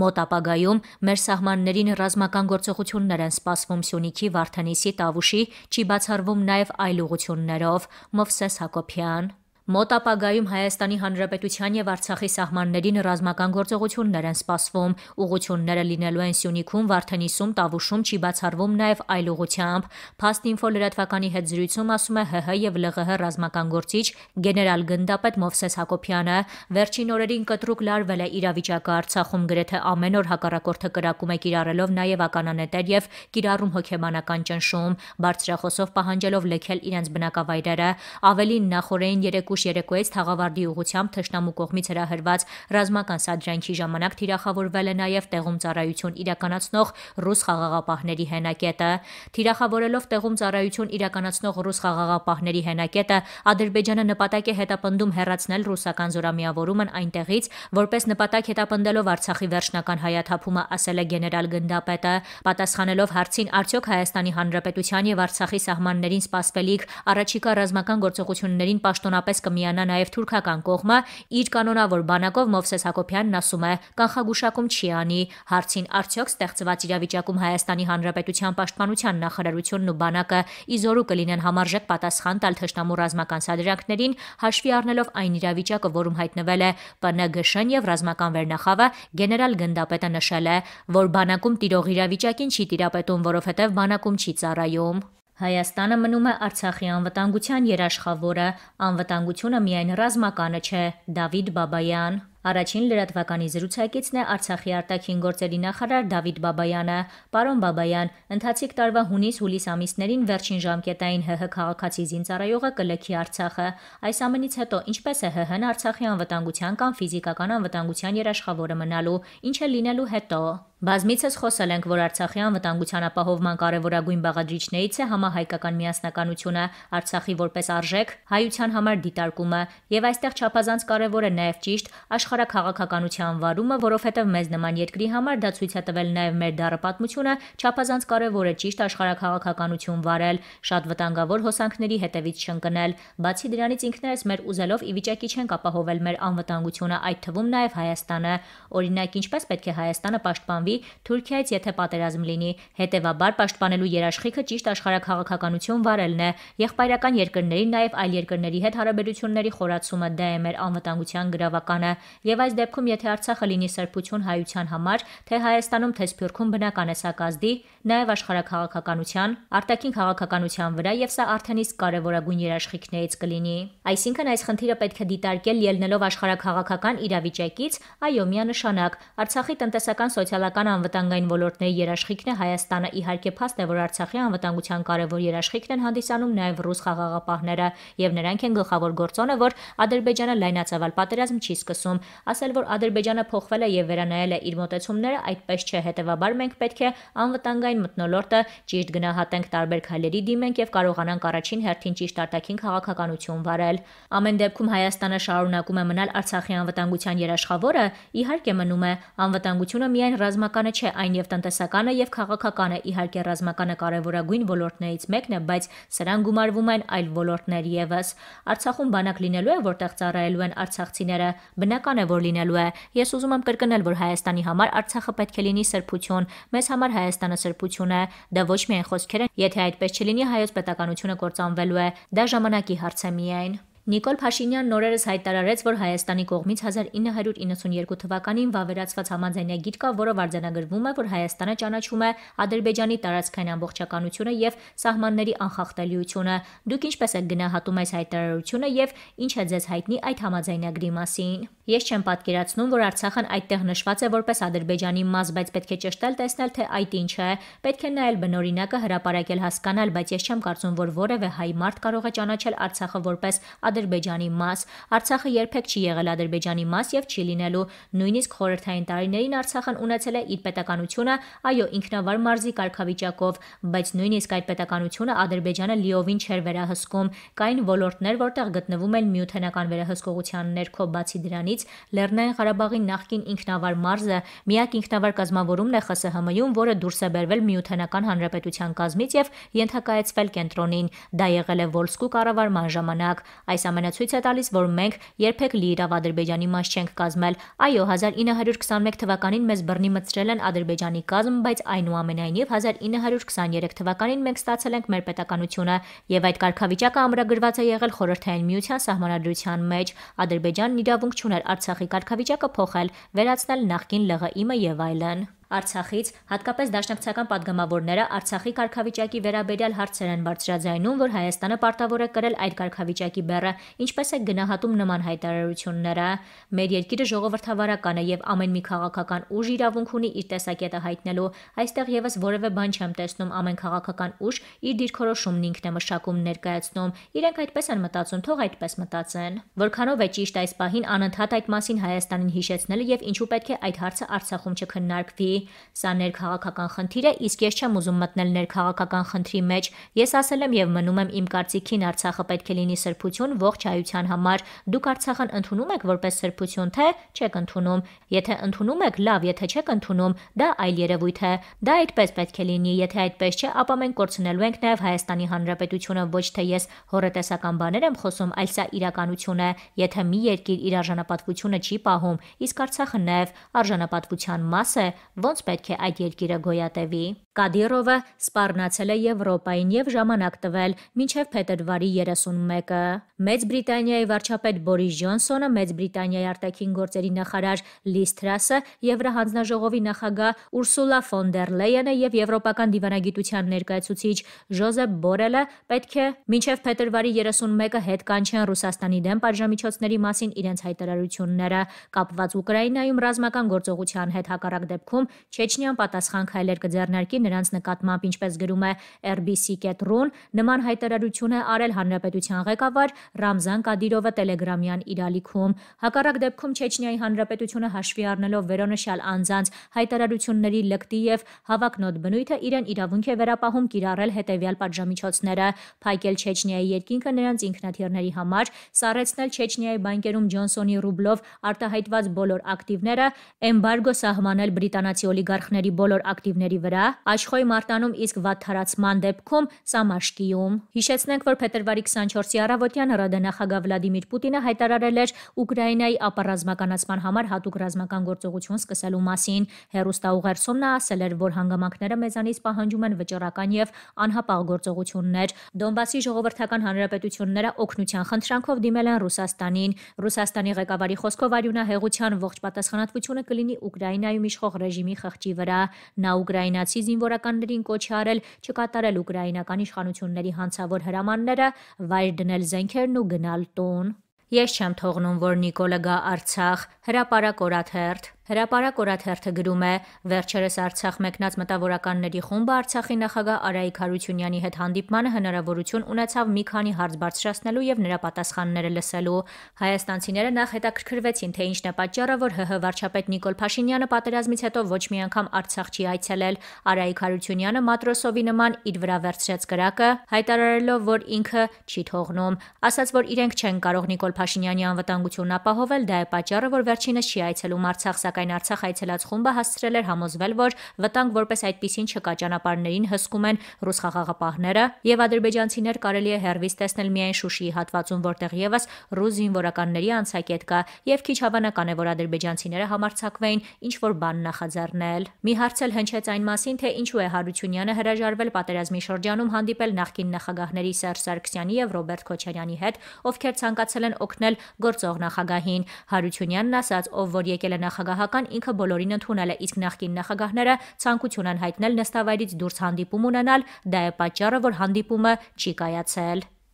Մոտ ապագայում մեր սահմաններին ռազմական գործողություններ են սպասվում Սյունիքի, Վարդենիսի, Տավուշի, չի բացառվում նաև այլ ուղություններով։ Մովսես Հակոբյան Մոտ ապագայում Հայաստանի Հանրապետության եւ Արցախի սահմաններին ռազմական գործողություններ են սպասվում։ Ուղությունները լինելու են Սյունիքում, Վարդենիսում, Տավուշում, չի բացառվում նաեւ այլ ուղությամբ։ Փաստինֆո լրատվականի հետ զրույցում ասում է ՀՀ եւ ԼՂՀ ռազմական գործիչ գեներալ գնդապետ Մովսես Հակոբյանը, վերջին օրերին կտրուկ լարվել է իրավիճակը Արցախում գրեթե ամեն օր հակառակորդը կրակում է կիրառելով նաեւ ականանետեր եւ կիրառում հոգեբանական ճնշում, բարձրախոսով պահանջելով լքել իրենց բնակավայրերը, ավելին նախորդային 3 ուշ երեկոյից թաղավարդի ուղությամբ թշնամու կողմից հրահրված ռազմական սադրանքի ժամանակ թիրախավորվել է նաև տեղում ծառայություն իրականացնող ռուս խաղաղապահների հենակետը։ Թիրախավորելով տեղում ծառայություն իրականացնող ռուս խաղաղապահների հենակետը Ադրբեջանը նպատակ է հետապնդում հերացնել ռուսական զորամիավորումն այնտեղից, որպես նպատակ հետապնդելով Արցախի վերջնական հայաթափումը, ասել է գեներալ գնդապետը, պատասխանելով հարցին արդյոք Հայաստանի Հանրապետության եւ Արցախի սահմաններին սպասվելիք առաջիկա ռազմական գործողություններին պաշտոնապես կմիանա նաև թուրքական կողմը, իր կանոնավոր բանակով Մովսես Հակոբյանն ասում է, կանխագուշակում չի անի, հարցին արդյոք ստեղծված իրավիճակում Հայաստանի Հանրապետության պաշտպանության նախարարությունն ու բանակը իզորու կլինեն համարժեք պատասխան տալ թշնամու ռազմական սադրանքներին, հաշվի առնելով այն իրավիճակը, որում հայտնվել է ՊՆ ԳՇ-ն եւ ռազմական վերնախավը, գեներալ գնդապետը նշել է, որ բանակում տիրող իրավիճակին չի տիրապետում, որովհետեւ բանակում չի ծառայում։ Հայաստանը մնում է Արցախի անվտանգության երաշխավորը, անվտանգությունը միայն ռազմականը չէ։ Դավիթ Բաբայան Առաջին լրատվականի զրուցակիցն է Արցախի արտաքին գործերի նախարար Դավիթ Բաբայանը։ Պարոն Բաբայան, ընթացիկ տարվա հունիս-հուլիս ամիսներին վերջին ժամկետային ՀՀ քաղաքացի զինծառայողը կլքի Արցախը։ Այս ամենից հետո ինչպես է ՀՀ-ն Արցախի անվտանգության կամ ֆիզիկական անվտանգության երաշխավորը մնալու, ինչ է լինելու հետո։ Բազմիցս խոսել ենք, որ Արցախի անվտանգության ապահովման կարևորագույն բաղադրիչներից է համահայկական միասնականությունը, Արցախի որպես արժեք, հայության համար դիտարկումը, եւ այստեղ չափազանց կարևոր է նաեւ ճիշտ աշխարհակաղակականության վարումը, որովհետեւ մեզ նման երկրի համար դա ցույց է տվել նաեւ մեր դառը պատմությունը, չափազանց կարևոր է ճիշտ աշխարհակաղակականություն վարել, շատ վտանգավոր հոսանքների հետևից շնկնել։ Բացի դրանից ինքներս մեր ուզելով ի վիճակի չենք ապահովել մեր անվտանգությունը, այդ թվում նաեւ Հայաստանը։ Օրինակ, ինչպես պետք է Հայաստանը պաշտպանվի կհանդիպի Թուրքիայից, եթե պատերազմ լինի։ Հետևաբար պաշտպանելու երաշխիքը ճիշտ աշխարհակաղակականություն վարելն է, եղբայրական երկրների նաև այլ երկրների հետ հարաբերությունների խորացումը դա դե է մեր անվտանգության գրավականը։ Եվ այս դեպքում, եթե Արցախը լինի սրբություն հայության համար, թե Հայաստանում, թե Սփյուռքում բնական է սա կազդի, նաև աշխարհակաղակականության, արտաքին քաղաքականության վրա եւ սա արդեն իսկ կարևորագույն երաշխիքներից կլինի։ Այսինքն այս խնդիրը պետք է դիտարկել ելնելով աշխարհակաղակական իրավիճակից, այո, միանշանակ Արցախի տնտեսական, սոցիալական Պետական անվտանգային ոլորտների երաշխիքն է Հայաստանը։ Իհարկե փաստ է, որ Արցախի անվտանգության կարևոր երաշխիքն են հանդիսանում նաև ռուս խաղաղապահները, եւ նրանք են գլխավոր գործոնը, որ Ադրբեջանը լայնածավալ պատերազմ չի սկսում։ Ասել, որ Ադրբեջանը փոխվել է եւ վերանայել է իր մտածումները, այդպես չէ, հետեւաբար մենք պետք է անվտանգային մտնոլորտը ճիշտ գնահատենք տարբեր քայլերի դիմենք եւ կարողանանք առաջին հերթին ճիշտ արտաքին քաղաքականություն վարել։ Ամեն դեպքում Հայաստանը շարունակում է մնալ Արցախի անվտանգության երաշխավորը, իհարկե մնում է անվտանգությունը միայն ռազմական ռազմականը չէ, այն եւ տնտեսականը եւ քաղաքականը, իհարկե ռազմականը կարևորագույն ոլորտներից մեկն է, բայց սրան գումարվում են այլ ոլորտներ եւս։ Արցախում բանակ լինելու է, որտեղ ծառայելու են արցախցիները, բնական է, որ լինելու է։ Ես ուզում եմ կրկնել, որ Հայաստանի համար Արցախը պետք է լինի սրբություն, մեզ համար Հայաստանը սրբություն է։ Դա ոչ միայն խոսքեր են, եթե այդպես չլինի, հայոց պետականությունը կործանվելու է։ Դա ժամանակի հարց է միայն։ Նիկոլ Փաշինյանն օրերս հայտարարեց, որ Հայաստանի կողմից 1992 թվականին վավերացված համաձայնագիր կա, որով արձանագրվում է, որ Հայաստանը ճանաչում է Ադրբեջանի տարածքային ամբողջականությունը եւ սահմանների անխախտելիությունը։ Դուք ինչպես եք գնահատում այս հայտարարությունը եւ ինչ է ձեզ հայտնի այդ համաձայնագրի մասին։ Ես չեմ պատկերացնում, որ Արցախն այդտեղ նշված է որպես Ադրբեջանի մաս, բայց պետք է ճշտել տեսնել թե այդ ինչ է։ Պետք է նայել բնօրինակը հրապարակել հասկանալ, բայց ես չեմ կարծում, որ որևէ հայ մարդ կարող է ճանաչել Արցախը որպես Ադրբեջանի Ադրբեջանի մաս, Արցախը երբեք չի եղել Ադրբեջանի մաս եւ չի լինելու։ Նույնիսկ խորհրդային տարիներին Արցախն ունեցել է իր պետականությունը, այո, ինքնավար մարզի կարգավիճակով, բայց նույնիսկ այդ պետականությունը Ադրբեջանը լիովին չէր վերահսկում։ Կային ոլորտներ, որտեղ գտնվում են միութենական վերահսկողության ներքո բացի դրանից, Լեռնային Ղարաբաղի նախկին ինքնավար մարզը միակ ինքնավար կազմավորումն է ԽՍՀՄ-ում, որը դուրս է բերվել միութենական հանրապետության կազմից եւ ենթակայեցվել կենտրոնին։ Դա եղել է Վոլսկու կառավարման ժամանակ։ Այս Այս ամենը ցույց է տալիս, որ մենք երբեք լիիրավ Ադրբեջանի մաս չենք կազմել։ Այո, 1921 թվականին մեզ բռնի մտցրել են Ադրբեջանի կազմ, բայց այնուամենայնիվ 1923 թվականին մենք ստացել ենք մեր պետականությունը, եւ այդ կարգավիճակը ամրագրված է եղել Խորհրդային Միության սահմանադրության մեջ։ Ադրբեջանն իրավունք չուներ Արցախի կարգավիճակը փոխել, վերացնել նախկին ԼՂԻ-ը եւ այլն։ Արցախից, հատկապես դաշնակցական падգամավորները Արցախի քարքավիճակի վերաբերյալ հարցեր են բարձրաձայնում, որ Հայաստանը պարտավոր է կրել այդ քարքավիճակի բեռը, ինչպես է գնահատում նման հայտարարությունները։ Մեր երկիրը ժողովրդավարական է եւ ամեն մի քաղաքական ուժ իրավունք ունի իր տեսակետը հայտնելու։ Այստեղ եւս որևէ բան չեմ տեսնում, ամեն քաղաքական ուժ իր դիրքորոշումն ինքն է մշակում ներկայացնում։ Իրենք այդպես են մտածում, թող այդպես մտածեն։ Որքանով է ճիշտ այս պահին անընդհատ այդ մասին Հայաստանին հիշեցնելը եւ ինչու պետք է այդ հարցը Արցախում չքննարկվի։ Սա ներքաղաքական խնդիր է, իսկ ես չեմ ուզում մտնել ներքաղաքական խնդրի մեջ։ Ես ասել եմ եւ մնում եմ իմ կարծիքին Արցախը պետք է լինի սրբություն ողջ հայության համար։ Դուք Արցախն ընդունում եք որպես սրբություն, թե չեք ընդունում։ Եթե ընդունում եք, լավ, եթե չեք ընդունում, դա այլ երևույթ է։ Դա այդպես պետք է լինի, եթե այդպես չէ, ապա մենք կորցնելու ենք նաեւ Հայաստանի Հանրապետությունը, ոչ թե ես հորետեսական բաներ եմ խոսում, այլ սա իրականություն է, եթե մի երկիր իր արժանապատվությունը չի պահում, իսկ Արցախը նաեւ արժանապատվության մաս է, ոնց պետք է այդ երկիրը գոյատևի։ Կադիրովը սպառնացել է Եվրոպային եւ ժամանակ տվել մինչեւ փետրվարի 31-ը։ Մեծ Բրիտանիայի վարչապետ Բորիս Ջոնսոնը, Մեծ Բրիտանիայի արտաքին գործերի նախարար Լիս Թրասը, Եվրահանձնաժողովի նախագահ Ուրսուլա ֆոն դեր Լեյենը եւ Եվրոպական դիվանագիտության ներկայացուցիչ Ժոզեփ Բորելը պետք է մինչև փետրվարի 31-ը հետ կանչեն Ռուսաստանի դեմ պատժամիջոցների մասին իրենց հայտարարությունները, կապված Ուկրաինայում ռազմական գործողության հետ հակառակ դեպքում Չեչնիան պատասխան քայլեր կձեռնարկի նրանց նկատմամբ, ինչպես գրում է rbc.ru-ն, նման հայտարարություն է արել հանրապետության ղեկավար Ռամզան Կադիրովը Telegram-յան իր ալիքում։ Հակառակ դեպքում Չեչնիայի հանրապետությունը հաշվի առնելով վերոնշյալ անձանց հայտարարությունների լկտի եւ հավակնոտ բնույթը իրեն իրավունք է վերապահում կիրառել հետեւյալ պատժամիջոցները՝ փակել Չեչնիայի երկինքը նրանց ինքնաթիռների համար, սառեցնել Չեչնիայի բանկերում Ջոնսոնի ռուբլով արտահայտված բոլոր ակտիվները, էմբարգո սահմանել բրիտանացի Թբիլիսի օլիգարխների բոլոր ակտիվների վրա, Աշխոյի մարտանում իսկ վատ տարածման դեպքում սա մաշկիում։ Հիշեցնենք, որ փետրվարի 24-ի առավոտյան հրադանախագահ Վլադիմիր Պուտինը հայտարարել էր Ուկրաինայի ապառազմականացման համար հատուկ ռազմական գործողություն սկսելու մասին։ Հերոստաուղերսում նա ասել էր, որ հանգամանքները մեզանից պահանջում են վճռական եւ անհապաղ գործողություններ։ Դոնբասի ժողովրդական հանրապետությունները օգնության խնդրանքով դիմել են Ռուսաստանին։ Ռուսաստանի ղեկավարի խոսքով արյունահեղության ողջ պատասխանատվությունը կլինի Ուկրաինայում իշխող ռեժիմի խղճի վրա։ Նա ուկրաինացի զինվորականներին կոչ արել չկատարել ուկրաինական իշխանությունների հանցավոր հրամանները, վայր դնել զենքերն ու գնալ տուն։ Ես չեմ թողնում, որ Նիկոլը գա Արցախ, հրապարակ օրաթերթ Հրապարակ օրաթերթը գրում է. «Վերջերս Արցախ մեկնած մտավորականների խումբը Արցախի նախագահ Արայիկ Հարությունյանի հետ հանդիպմանը հնարավորություն ունեցավ մի քանի հարց բարձրացնելու եւ նրա պատասխանները լսելու։ Հայաստանցիները նախ հետաքրքրվեցին, թե ինչն է պատճառը, որ ՀՀ վարչապետ Նիկոլ Փաշինյանը պատերազմից հետո ոչ մի անգամ Արցախ չի այցելել։ Արայիկ Հարությունյանը Մատրոսովի նման իր վրա վերցրեց գրակը, հայտարարելով, որ ինքը չի թողնում, ասաց, որ իրենք չեն կարող Նիկոլ Փաշինյանի անվտանգությունն ապահովել, դա է պատճառը, որ վերջինս չի այցելում Արցախ, սակայն Արցախ այցելած խումբը հասցրել էր համոզվել, որ վտանգ որպես այդպիսին չկա ճանապարհներին հսկում են ռուս խաղաղապահները եւ ադրբեջանցիներ կարելի է հերվից տեսնել միայն Շուշիի հատվածում, որտեղ եւս ռուս զինվորականների անցակետ կա եւ քիչ հավանական է, որ ադրբեջանցիները համարցակվեին ինչ որ բան նախաձեռնել։ Մի հարց էլ հնչեց այն մասին, թե ինչու է Հարությունյանը հրաժարվել պատերազմի շրջանում հանդիպել նախկին նախագահների Սերժ Սարգսյանի եւ Ռոբերտ Քոչարյանի հետ, ովքեր ցանկացել են օգնել գործող նախագահին։ Հարությունյանն ասաց, ով որ եկել է նախագահ նախագահական ինքը բոլորին ընդունել է, իսկ նախկին նախագահները ցանկություն են հայտնել նստավայրից դուրս հանդիպում ունենալ, դա է պատճառը, որ հանդիպումը չի կայացել։